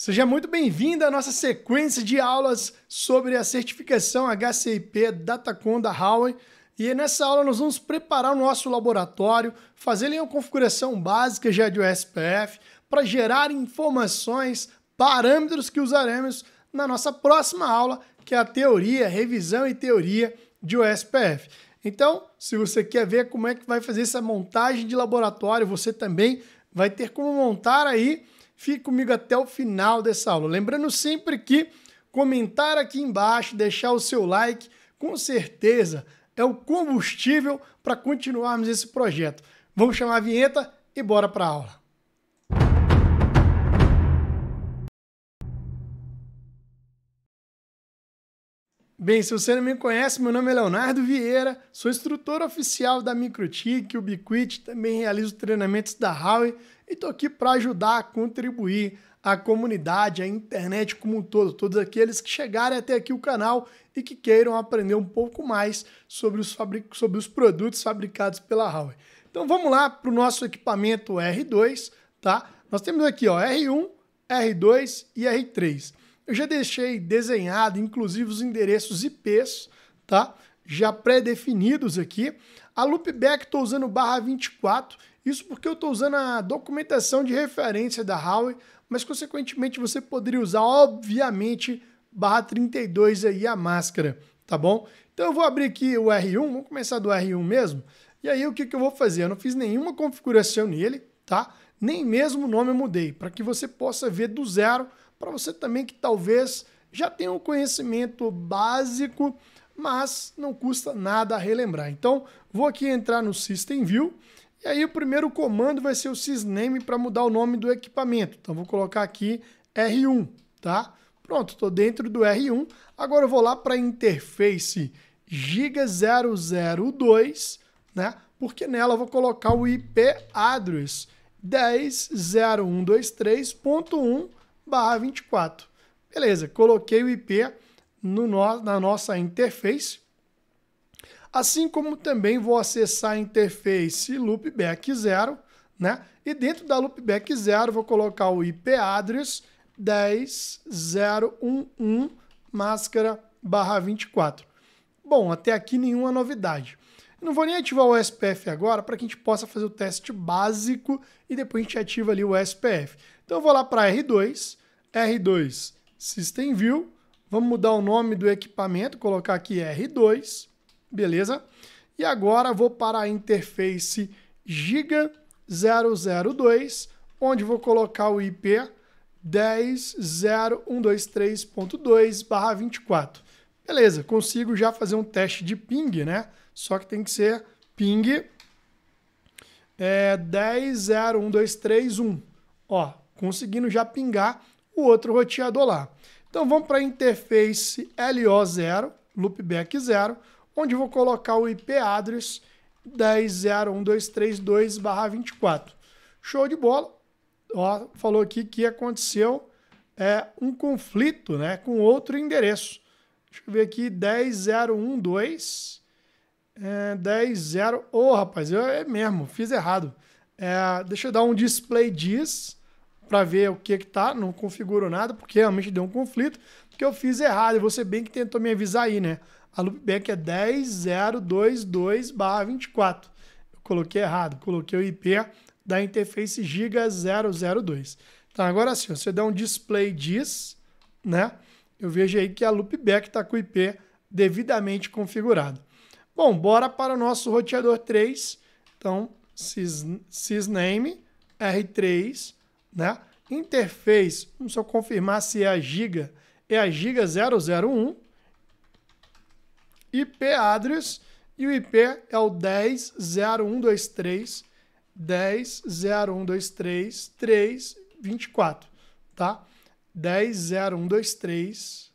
Seja muito bem-vindo à nossa sequência de aulas sobre a certificação HCIP Datacom da Huawei. E nessa aula nós vamos preparar o nosso laboratório, fazer uma configuração básica já de USPF para gerar informações, parâmetros que usaremos na nossa próxima aula, que é a teoria, revisão e teoria de USPF. Então, se você quer ver como é que vai fazer essa montagem de laboratório, você também vai ter como montar aí Fique comigo até o final dessa aula. Lembrando sempre que comentar aqui embaixo, deixar o seu like, com certeza é o combustível para continuarmos esse projeto. Vamos chamar a vinheta e bora para a aula. Bem, se você não me conhece, meu nome é Leonardo Vieira, sou instrutor oficial da Microtik, Ubiquiti, também realizo treinamentos da Howie e estou aqui para ajudar a contribuir a comunidade, a internet como um todo, todos aqueles que chegarem até aqui o canal e que queiram aprender um pouco mais sobre os, fabric... sobre os produtos fabricados pela Huawei. Então vamos lá para o nosso equipamento R2, tá? Nós temos aqui ó, R1, R2 e R3. Eu já deixei desenhado, inclusive, os endereços IPs, tá? Já pré-definidos aqui. A loopback estou usando barra 24, isso porque eu estou usando a documentação de referência da Huawei, mas consequentemente você poderia usar, obviamente, barra 32 aí a máscara, tá bom? Então eu vou abrir aqui o R1, vamos começar do R1 mesmo. E aí o que, que eu vou fazer? Eu não fiz nenhuma configuração nele, tá? Nem mesmo o nome eu mudei, para que você possa ver do zero, para você também que talvez já tenha um conhecimento básico mas não custa nada relembrar. Então, vou aqui entrar no System View, e aí o primeiro comando vai ser o sysname para mudar o nome do equipamento. Então, vou colocar aqui R1, tá? Pronto, estou dentro do R1. Agora eu vou lá para a interface GIGA002, né? Porque nela eu vou colocar o IP address 10.0123.1 barra 24. Beleza, coloquei o IP no, na nossa interface, assim como também vou acessar a interface loopback 0, né? E dentro da loopback 0 vou colocar o IP address 10011 máscara barra 24. Bom, até aqui nenhuma novidade. não vou nem ativar o SPF agora para que a gente possa fazer o teste básico e depois a gente ativa ali o SPF. Então eu vou lá para R2, R2 System View, Vamos mudar o nome do equipamento, colocar aqui R2, beleza? E agora vou para a interface Giga 002, onde vou colocar o IP 10.0123.2/24. Beleza, consigo já fazer um teste de ping, né? Só que tem que ser ping é, 10.0123.1. Ó, conseguindo já pingar o outro roteador lá. Então vamos para a interface LO0, loopback 0, onde vou colocar o IP address 10.01232/24. Show de bola. Ó, falou aqui que aconteceu é, um conflito, né, com outro endereço. Deixa eu ver aqui 10012 é, 100 Ô, oh, rapaz, eu é mesmo, fiz errado. É, deixa eu dar um display diz para ver o que que tá, não configuro nada, porque realmente deu um conflito, porque eu fiz errado, e você bem que tentou me avisar aí, né? A loopback é 10022/24. Eu coloquei errado, coloquei o IP da interface Giga 002. Então agora sim, você dá um display dis, né? Eu vejo aí que a loopback está com o IP devidamente configurado. Bom, bora para o nosso roteador 3. Então, sysname r3 né? Interface, vamos só confirmar se é a giga, é a giga 001. IP address e o IP é o 100123 100123 tá? 100123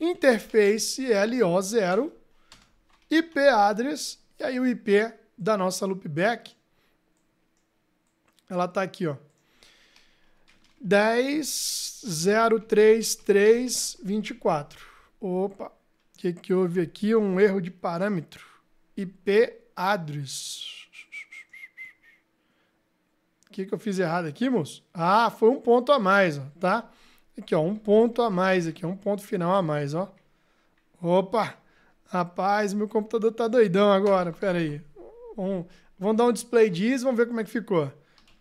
Interface LO0 IP address e aí o IP da nossa loopback ela tá aqui, ó. 10 Opa, o que, que houve aqui? Um erro de parâmetro. IP address. O que, que eu fiz errado aqui, moço? Ah, foi um ponto a mais, ó, tá? Aqui, ó, um ponto a mais aqui, um ponto final a mais, ó. Opa! Rapaz, meu computador tá doidão agora, pera aí. Um, vamos dar um display disso, vamos ver como é que ficou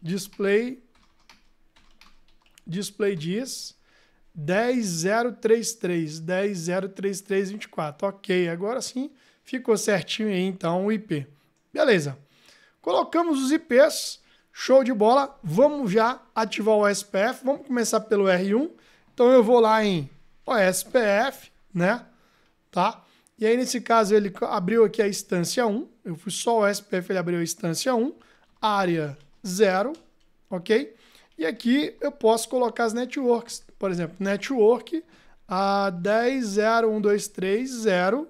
display display diz 10033 100334. OK, agora sim ficou certinho aí então o IP. Beleza. Colocamos os IPs, show de bola. Vamos já ativar o SPF. Vamos começar pelo R1. Então eu vou lá em OSPF, né? Tá? E aí, nesse caso, ele abriu aqui a instância 1. Eu fui só o SPF, ele abriu a instância 1. Área zero, ok? E aqui eu posso colocar as networks, por exemplo, network a 10, 0, 1, 2, 3, 0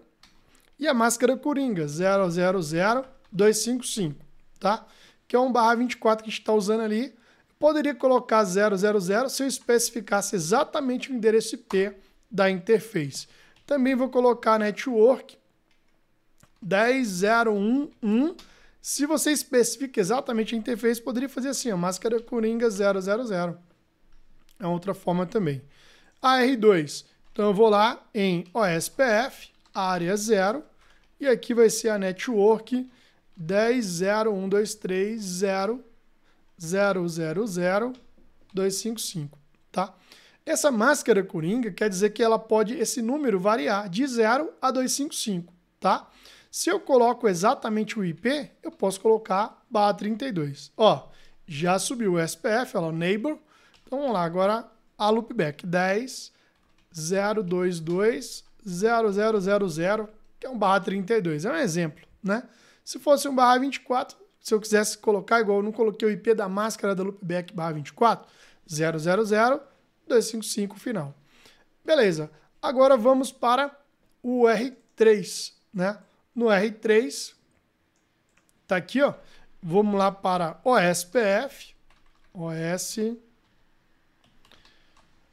e a máscara coringa 0, 0, 0, 2, 5, 5, tá? Que é um barra 24 que a gente está usando ali. poderia colocar 0, 0, 0 se eu especificasse exatamente o endereço IP da interface. Também vou colocar network 10, 0, se você especifica exatamente a interface, poderia fazer assim, a máscara coringa 000. É outra forma também. A R2. Então eu vou lá em OSPF, área 0, e aqui vai ser a network cinco tá? Essa máscara coringa quer dizer que ela pode esse número variar de 0 a 255, tá? Se eu coloco exatamente o IP, eu posso colocar barra 32. Ó, já subiu o SPF, ó, neighbor. Então vamos lá, agora a loopback 10 022 0000, que é um barra 32. É um exemplo, né? Se fosse um barra 24, se eu quisesse colocar igual eu não coloquei o IP da máscara da loopback barra 24, 000 255 final. Beleza. Agora vamos para o R3, né? No R3, tá aqui, ó. Vamos lá para OSPF, OS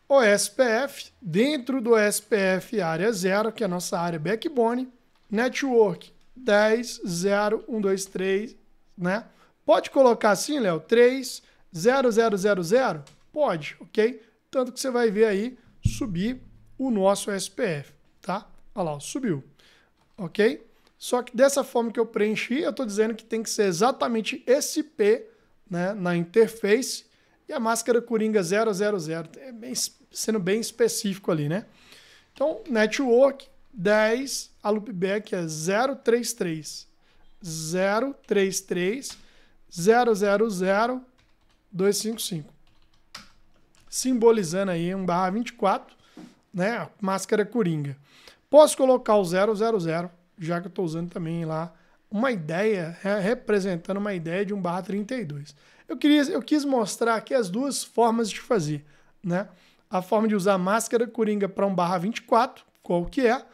OSPF, dentro do OSPF área 0, que é a nossa área backbone, network 10 0 1 2 3, né? Pode colocar assim, Léo, 3 0 0 0 0? Pode, OK? Tanto que você vai ver aí subir o nosso SPF, tá? Olha lá, subiu. OK? Só que dessa forma que eu preenchi, eu estou dizendo que tem que ser exatamente esse P né, na interface e a máscara Coringa 000, é bem, sendo bem específico ali, né? Então, network 10, a loopback é 033, 033, 000, 255. Simbolizando aí um barra 24, né? A máscara Coringa. Posso colocar o 000 já que eu estou usando também lá uma ideia, representando uma ideia de um barra 32. Eu, queria, eu quis mostrar aqui as duas formas de fazer, né? A forma de usar máscara coringa para um barra 24, qual que é,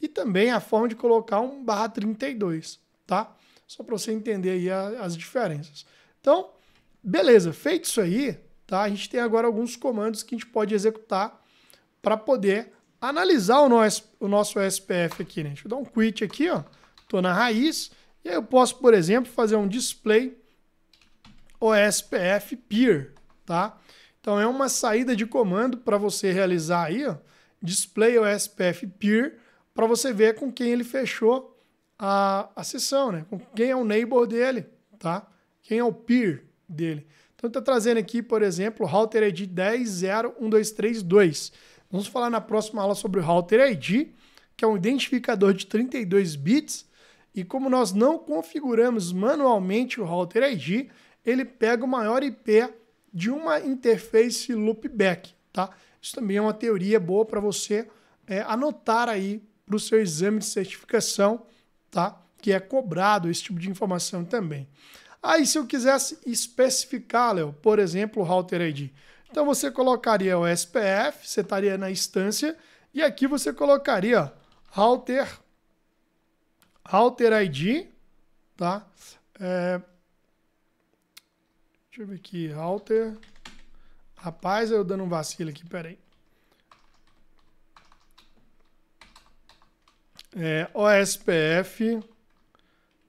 e também a forma de colocar um barra 32, tá? Só para você entender aí as diferenças. Então, beleza, feito isso aí, tá? A gente tem agora alguns comandos que a gente pode executar para poder analisar o nosso, o nosso SPF aqui, né? Deixa eu dar um quit aqui, ó. Tô na raiz. E aí eu posso, por exemplo, fazer um display OSPF Peer, tá? Então é uma saída de comando para você realizar aí, ó, display OSPF Peer, para você ver com quem ele fechou a, a sessão, né? Com quem é o neighbor dele, tá? Quem é o peer dele. Então tá trazendo aqui, por exemplo, router ID 10.0.1.2.3.2. Vamos falar na próxima aula sobre o Router ID, que é um identificador de 32 bits, e como nós não configuramos manualmente o Router ID, ele pega o maior IP de uma interface loopback, tá? Isso também é uma teoria boa para você é, anotar aí para o seu exame de certificação, tá? Que é cobrado esse tipo de informação também. Aí, se eu quisesse especificar, por exemplo, o Router ID, então você colocaria o SPF, você estaria na instância, e aqui você colocaria alter, alter ID, tá? É, deixa eu ver aqui, alter, rapaz, eu dando um vacilo aqui, peraí. É, OSPF,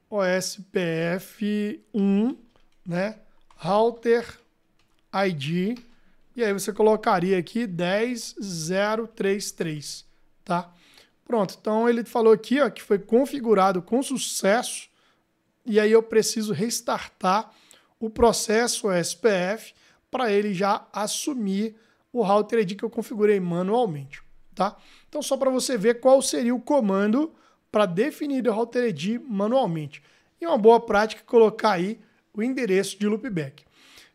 OSPF 1, né? Halter ID e aí você colocaria aqui 10033, tá? Pronto, então ele falou aqui ó, que foi configurado com sucesso e aí eu preciso restartar o processo SPF para ele já assumir o router ID que eu configurei manualmente, tá? Então só para você ver qual seria o comando para definir o router ID manualmente. E uma boa prática é colocar aí o endereço de loopback.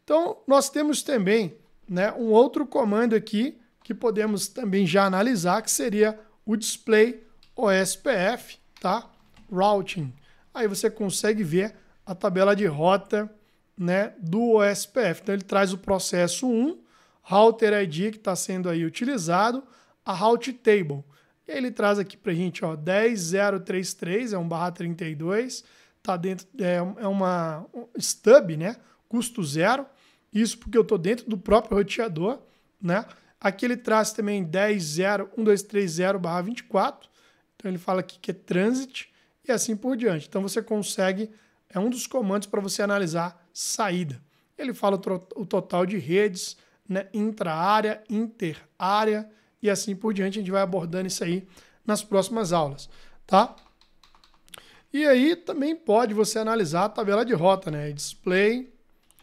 Então nós temos também né, um outro comando aqui que podemos também já analisar, que seria o display OSPF, tá? Routing. Aí você consegue ver a tabela de rota né, do OSPF. Então ele traz o processo 1, router ID que está sendo aí utilizado, a route table. E aí ele traz aqui para a gente, ó, 10033, é um barra 32, tá dentro, é, é uma stub, né, custo zero, isso porque eu estou dentro do próprio roteador, né? Aqui ele traz também 10.0.1230/24. Então ele fala aqui que é transit e assim por diante. Então você consegue, é um dos comandos para você analisar saída. Ele fala o, o total de redes, né, intra-área, inter-área e assim por diante. A gente vai abordando isso aí nas próximas aulas, tá? E aí também pode você analisar a tabela de rota, né? Display,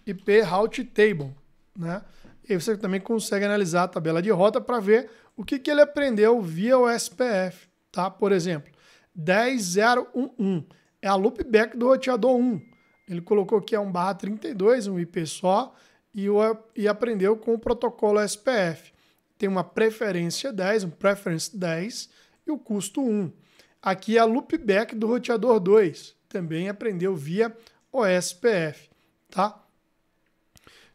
IP Route Table, né? E você também consegue analisar a tabela de rota para ver o que, que ele aprendeu via o SPF, tá? Por exemplo, 10011 é a loopback do roteador 1. Ele colocou que é um barra 32, um IP só, e, o, e aprendeu com o protocolo SPF. Tem uma preferência 10, um preference 10 e o custo 1. Aqui é a loopback do roteador 2, também aprendeu via OSPF, tá?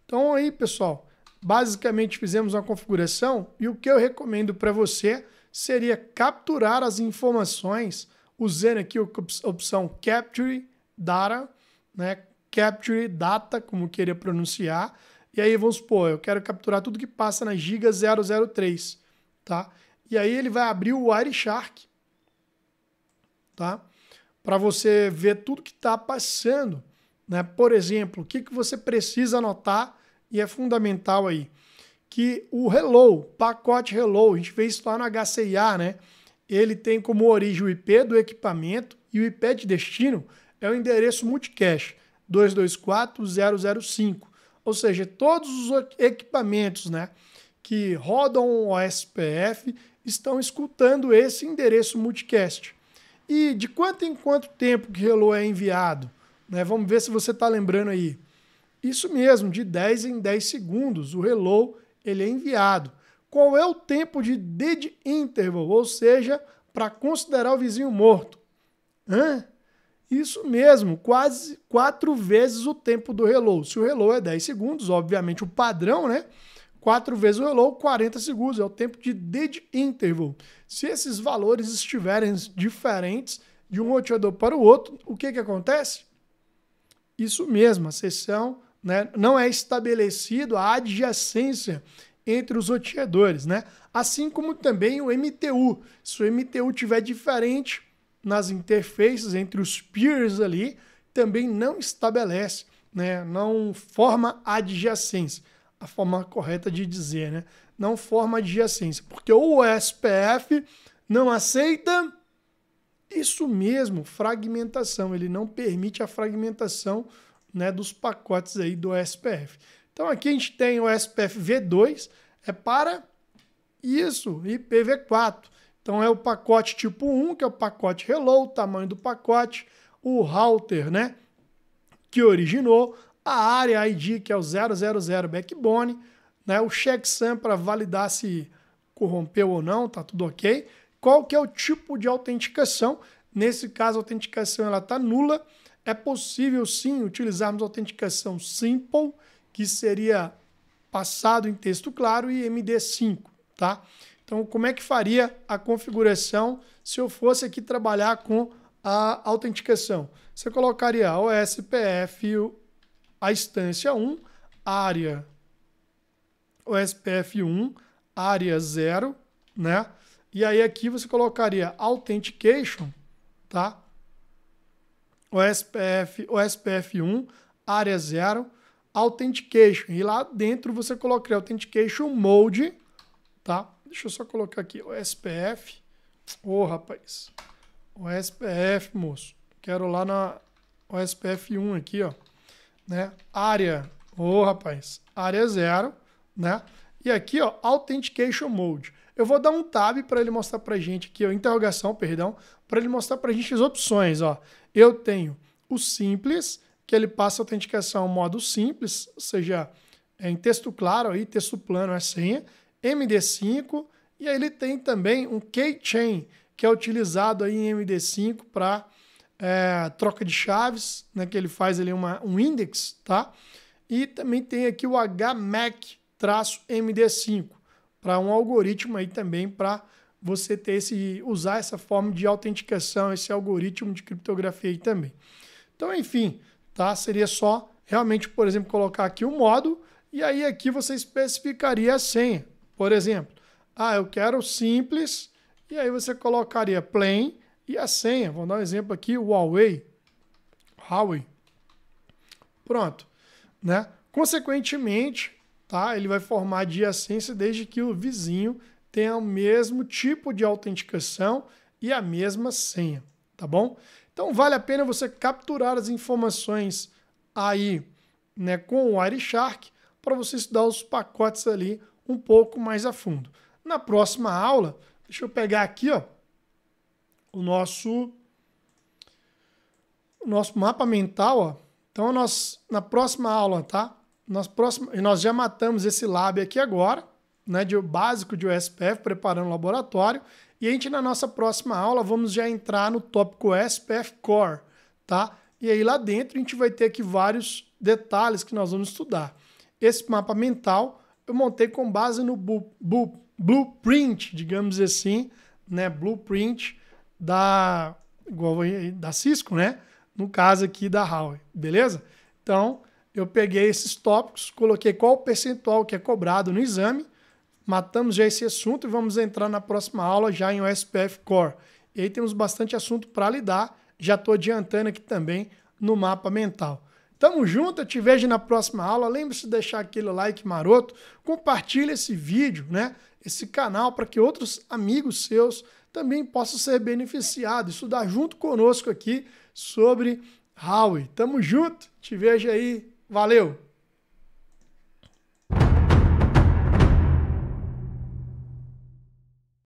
Então aí, pessoal, basicamente fizemos uma configuração e o que eu recomendo para você seria capturar as informações usando aqui a opção Capture Data, né? Capture Data, como queria pronunciar. E aí vamos supor, eu quero capturar tudo que passa na Giga 003, tá? E aí ele vai abrir o Wireshark, tá? Para você ver tudo que está passando, né? Por exemplo, o que, que você precisa anotar e é fundamental aí, que o Hello, pacote Hello, a gente fez isso lá no HCIA, né? Ele tem como origem o IP do equipamento e o IP de destino é o endereço multicache 224005. Ou seja, todos os equipamentos né, que rodam o SPF estão escutando esse endereço multicast. E de quanto em quanto tempo que o Hello é enviado? Né? Vamos ver se você está lembrando aí. Isso mesmo, de 10 em 10 segundos, o hello ele é enviado. Qual é o tempo de dead interval, ou seja, para considerar o vizinho morto? Hã? Isso mesmo, quase quatro vezes o tempo do hello. Se o hello é 10 segundos, obviamente o padrão, né? Quatro vezes o hello, 40 segundos, é o tempo de dead interval. Se esses valores estiverem diferentes de um roteador para o outro, o que, que acontece? Isso mesmo, a sessão né? não é estabelecido a adjacência entre os roteadores, né? assim como também o MTU. Se o MTU tiver diferente nas interfaces entre os peers ali, também não estabelece, né? não forma adjacência, a forma correta de dizer, né? não forma adjacência, porque o SPF não aceita isso mesmo, fragmentação, ele não permite a fragmentação né, dos pacotes aí do SPF. Então aqui a gente tem o SPF V2, é para isso, IPv4. Então é o pacote tipo 1, que é o pacote Hello, o tamanho do pacote, o router, né, que originou, a área ID, que é o 000 backbone, né, o checksum para validar se corrompeu ou não, tá tudo ok. Qual que é o tipo de autenticação? Nesse caso, a autenticação ela tá nula é possível sim utilizarmos autenticação simple, que seria passado em texto claro, e MD5, tá? Então, como é que faria a configuração se eu fosse aqui trabalhar com a autenticação? Você colocaria o SPF, a instância 1, área, o SPF 1, área 0, né? E aí aqui você colocaria authentication, tá? o SPF o SPF 1, área 0, Authentication. E lá dentro você coloca Authentication Mode, tá? Deixa eu só colocar aqui SPF. Ô, oh, rapaz. SPF moço. Quero lá na SPF 1 aqui, ó. Né? Área. Ô, oh, rapaz. Área 0, né? E aqui, ó, Authentication Mode. Eu vou dar um tab para ele mostrar para gente aqui, ó, interrogação, perdão, para ele mostrar para gente as opções. Ó. Eu tenho o simples, que ele passa a autenticação modo simples, ou seja, é em texto claro, aí, texto plano é senha, MD5, e aí ele tem também um keychain, que é utilizado aí em MD5 para é, troca de chaves, né, que ele faz ali uma, um index, tá? E também tem aqui o HMAC-MD5, para um algoritmo aí também para você ter esse usar essa forma de autenticação, esse algoritmo de criptografia aí também. Então, enfim, tá? Seria só realmente, por exemplo, colocar aqui o um modo e aí aqui você especificaria a senha. Por exemplo, ah, eu quero simples e aí você colocaria plain e a senha. Vou dar um exemplo aqui, Huawei. Huawei. Pronto, né? Consequentemente, tá? Ele vai formar a adjacência desde que o vizinho tenha o mesmo tipo de autenticação e a mesma senha, tá bom? Então vale a pena você capturar as informações aí, né, com o Wireshark para você estudar os pacotes ali um pouco mais a fundo. Na próxima aula, deixa eu pegar aqui, ó, o nosso o nosso mapa mental, ó. Então nós na próxima aula, tá? Nós, próximo, nós já matamos esse lab aqui agora, né, de básico de OSPF, preparando o laboratório. E a gente, na nossa próxima aula, vamos já entrar no tópico OSPF Core, tá? E aí lá dentro a gente vai ter aqui vários detalhes que nós vamos estudar. Esse mapa mental eu montei com base no bu, bu, blueprint, digamos assim, né? Blueprint da, igual, da Cisco, né? No caso aqui da Huawei, beleza? Então, eu peguei esses tópicos, coloquei qual o percentual que é cobrado no exame, matamos já esse assunto e vamos entrar na próxima aula já em OSPF Core. E aí temos bastante assunto para lidar, já estou adiantando aqui também no mapa mental. Tamo junto, eu te vejo na próxima aula. Lembre-se de deixar aquele like maroto, compartilha esse vídeo, né? Esse canal para que outros amigos seus também possam ser beneficiados, estudar junto conosco aqui sobre Howie. Tamo junto, te vejo aí Valeu!